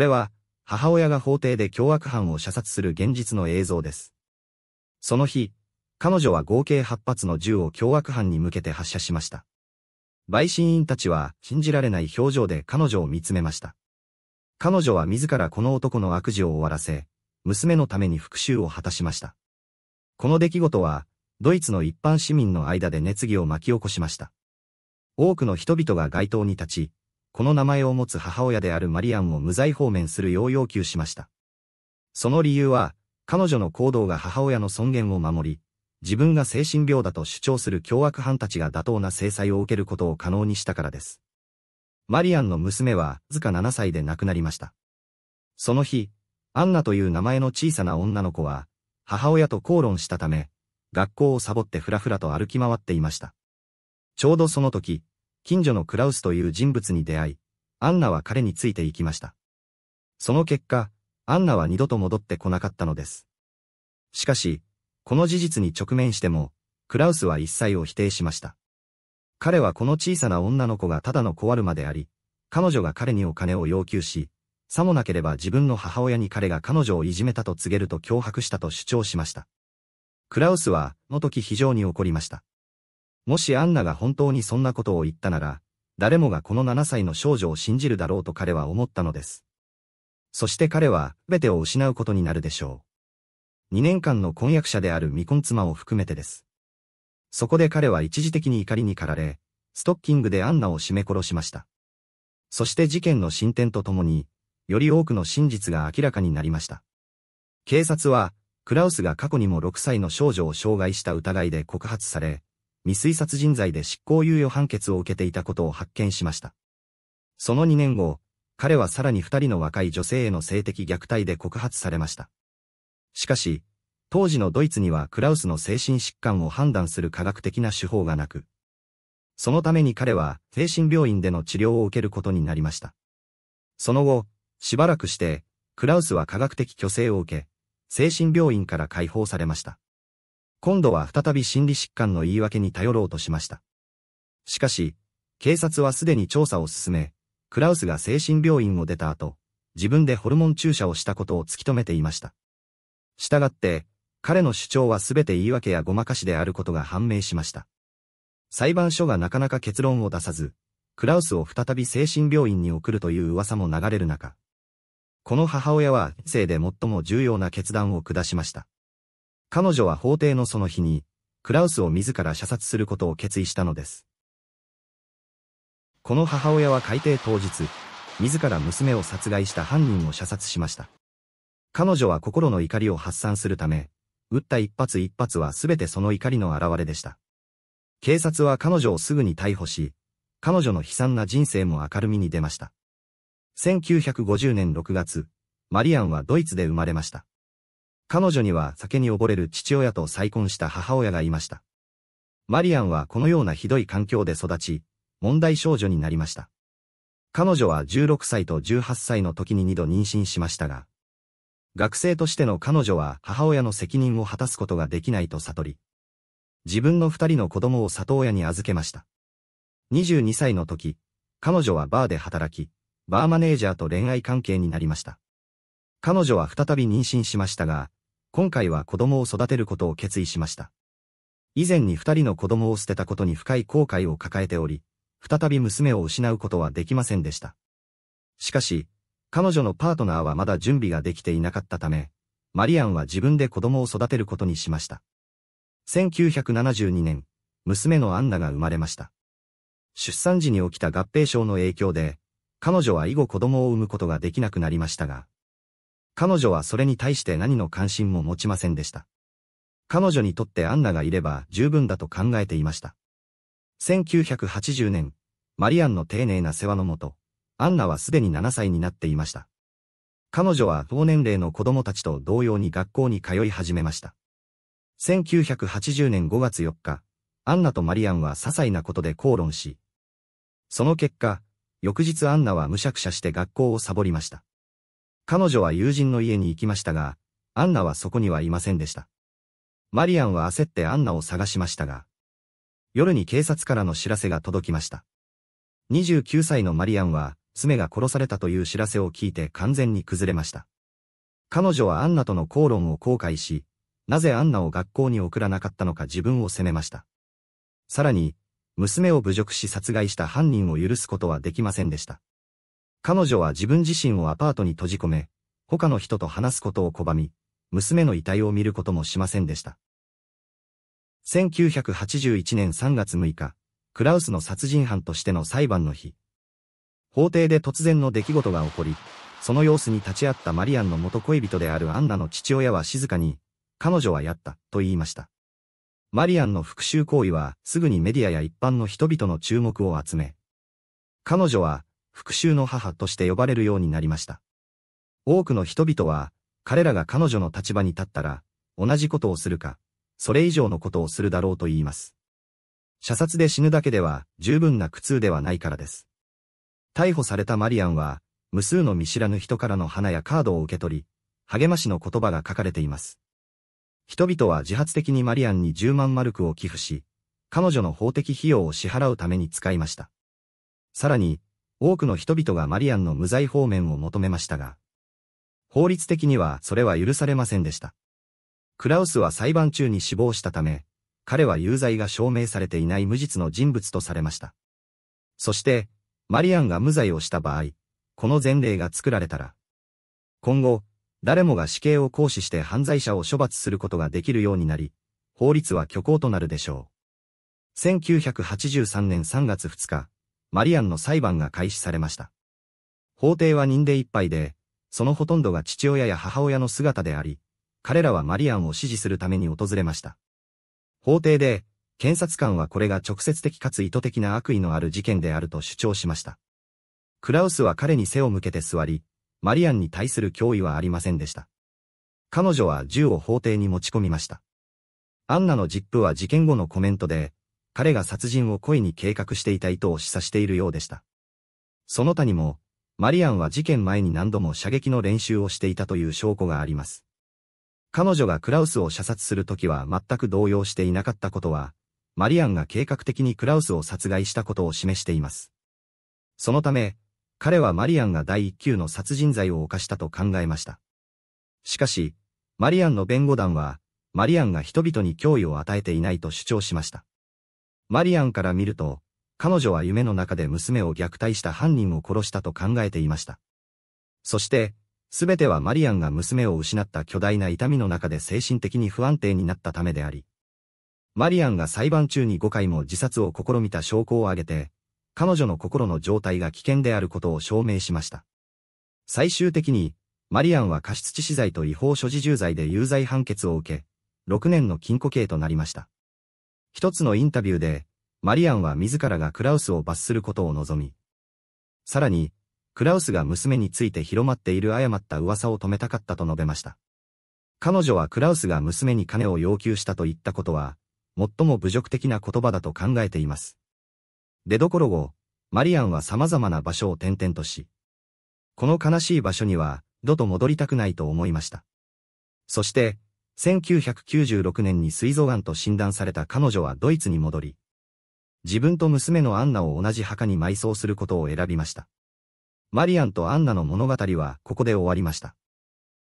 これは、母親が法廷で凶悪犯を射殺する現実の映像です。その日、彼女は合計8発の銃を凶悪犯に向けて発射しました。陪審員たちは信じられない表情で彼女を見つめました。彼女は自らこの男の悪事を終わらせ、娘のために復讐を果たしました。この出来事は、ドイツの一般市民の間で熱議を巻き起こしました。多くの人々が街頭に立ち、この名前を持つ母親であるマリアンを無罪放免するよう要求しました。その理由は、彼女の行動が母親の尊厳を守り、自分が精神病だと主張する凶悪犯たちが妥当な制裁を受けることを可能にしたからです。マリアンの娘は、ずか7歳で亡くなりました。その日、アンナという名前の小さな女の子は、母親と口論したため、学校をサボってふらふらと歩き回っていました。ちょうどその時、近所のクラウスという人物に出会い、アンナは彼についていきました。その結果、アンナは二度と戻ってこなかったのです。しかし、この事実に直面しても、クラウスは一切を否定しました。彼はこの小さな女の子がただの小るまであり、彼女が彼にお金を要求し、さもなければ自分の母親に彼が彼女をいじめたと告げると脅迫したと主張しました。クラウスは、の時非常に怒りました。もしアンナが本当にそんなことを言ったなら、誰もがこの7歳の少女を信じるだろうと彼は思ったのです。そして彼は、全てを失うことになるでしょう。2年間の婚約者である未婚妻を含めてです。そこで彼は一時的に怒りに駆られ、ストッキングでアンナを絞め殺しました。そして事件の進展とともに、より多くの真実が明らかになりました。警察は、クラウスが過去にも6歳の少女を傷害した疑いで告発され、未遂殺人罪で執行猶予判決を受けていたことを発見しました。その2年後、彼はさらに2人の若い女性への性的虐待で告発されました。しかし、当時のドイツにはクラウスの精神疾患を判断する科学的な手法がなく、そのために彼は精神病院での治療を受けることになりました。その後、しばらくして、クラウスは科学的虚勢を受け、精神病院から解放されました。今度は再び心理疾患の言い訳に頼ろうとしました。しかし、警察はすでに調査を進め、クラウスが精神病院を出た後、自分でホルモン注射をしたことを突き止めていました。したがって、彼の主張はすべて言い訳やごまかしであることが判明しました。裁判所がなかなか結論を出さず、クラウスを再び精神病院に送るという噂も流れる中、この母親は、生で最も重要な決断を下しました。彼女は法廷のその日に、クラウスを自ら射殺することを決意したのです。この母親は改定当日、自ら娘を殺害した犯人を射殺しました。彼女は心の怒りを発散するため、撃った一発一発は全てその怒りの表れでした。警察は彼女をすぐに逮捕し、彼女の悲惨な人生も明るみに出ました。1950年6月、マリアンはドイツで生まれました。彼女には酒に溺れる父親と再婚した母親がいました。マリアンはこのようなひどい環境で育ち、問題少女になりました。彼女は16歳と18歳の時に2度妊娠しましたが、学生としての彼女は母親の責任を果たすことができないと悟り、自分の二人の子供を里親に預けました。22歳の時、彼女はバーで働き、バーマネージャーと恋愛関係になりました。彼女は再び妊娠しましたが、今回は子供を育てることを決意しました。以前に二人の子供を捨てたことに深い後悔を抱えており、再び娘を失うことはできませんでした。しかし、彼女のパートナーはまだ準備ができていなかったため、マリアンは自分で子供を育てることにしました。1972年、娘のアンナが生まれました。出産時に起きた合併症の影響で、彼女は以後子供を産むことができなくなりましたが、彼女はそれに対して何の関心も持ちませんでした。彼女にとってアンナがいれば十分だと考えていました。1980年、マリアンの丁寧な世話のもと、アンナはすでに7歳になっていました。彼女は同年齢の子供たちと同様に学校に通い始めました。1980年5月4日、アンナとマリアンは些細なことで口論し、その結果、翌日アンナはむしゃくしゃして学校をサボりました。彼女は友人の家に行きましたが、アンナはそこにはいませんでした。マリアンは焦ってアンナを探しましたが、夜に警察からの知らせが届きました。29歳のマリアンは、妻が殺されたという知らせを聞いて完全に崩れました。彼女はアンナとの口論を後悔し、なぜアンナを学校に送らなかったのか自分を責めました。さらに、娘を侮辱し殺害した犯人を許すことはできませんでした。彼女は自分自身をアパートに閉じ込め、他の人と話すことを拒み、娘の遺体を見ることもしませんでした。1981年3月6日、クラウスの殺人犯としての裁判の日、法廷で突然の出来事が起こり、その様子に立ち会ったマリアンの元恋人であるアンナの父親は静かに、彼女はやった、と言いました。マリアンの復讐行為はすぐにメディアや一般の人々の注目を集め、彼女は復讐の母として呼ばれるようになりました。多くの人々は、彼らが彼女の立場に立ったら、同じことをするか、それ以上のことをするだろうと言います。射殺で死ぬだけでは十分な苦痛ではないからです。逮捕されたマリアンは、無数の見知らぬ人からの花やカードを受け取り、励ましの言葉が書かれています。人々は自発的にマリアンに10万マルクを寄付し、彼女の法的費用を支払うために使いました。さらに、多くの人々がマリアンの無罪方面を求めましたが、法律的にはそれは許されませんでした。クラウスは裁判中に死亡したため、彼は有罪が証明されていない無実の人物とされました。そして、マリアンが無罪をした場合、この前例が作られたら、今後、誰もが死刑を行使して犯罪者を処罰することができるようになり、法律は虚構となるでしょう。1983年3月2日、マリアンの裁判が開始されました。法廷は人でいっぱいで、そのほとんどが父親や母親の姿であり、彼らはマリアンを支持するために訪れました。法廷で、検察官はこれが直接的かつ意図的な悪意のある事件であると主張しました。クラウスは彼に背を向けて座り、マリアンに対する脅威はありませんでした。彼女は銃を法廷に持ち込みました。アンナのジップは事件後のコメントで、彼が殺人を故意に計画していた意図を示唆しているようでした。その他にも、マリアンは事件前に何度も射撃の練習をしていたという証拠があります。彼女がクラウスを射殺するときは全く動揺していなかったことは、マリアンが計画的にクラウスを殺害したことを示しています。そのため、彼はマリアンが第一級の殺人罪を犯したと考えました。しかし、マリアンの弁護団は、マリアンが人々に脅威を与えていないと主張しました。マリアンから見ると、彼女は夢の中で娘を虐待した犯人を殺したと考えていました。そして、すべてはマリアンが娘を失った巨大な痛みの中で精神的に不安定になったためであり、マリアンが裁判中に5回も自殺を試みた証拠を挙げて、彼女の心の状態が危険であることを証明しました。最終的に、マリアンは過失致死罪と違法所持重罪で有罪判決を受け、6年の禁錮刑となりました。一つのインタビューで、マリアンは自らがクラウスを罰することを望み、さらに、クラウスが娘について広まっている誤った噂を止めたかったと述べました。彼女はクラウスが娘に金を要求したと言ったことは、最も侮辱的な言葉だと考えています。出どころ後、マリアンは様々な場所を転々とし、この悲しい場所には、どと戻りたくないと思いました。そして、1996年に膵臓癌と診断された彼女はドイツに戻り、自分と娘のアンナを同じ墓に埋葬することを選びました。マリアンとアンナの物語はここで終わりました。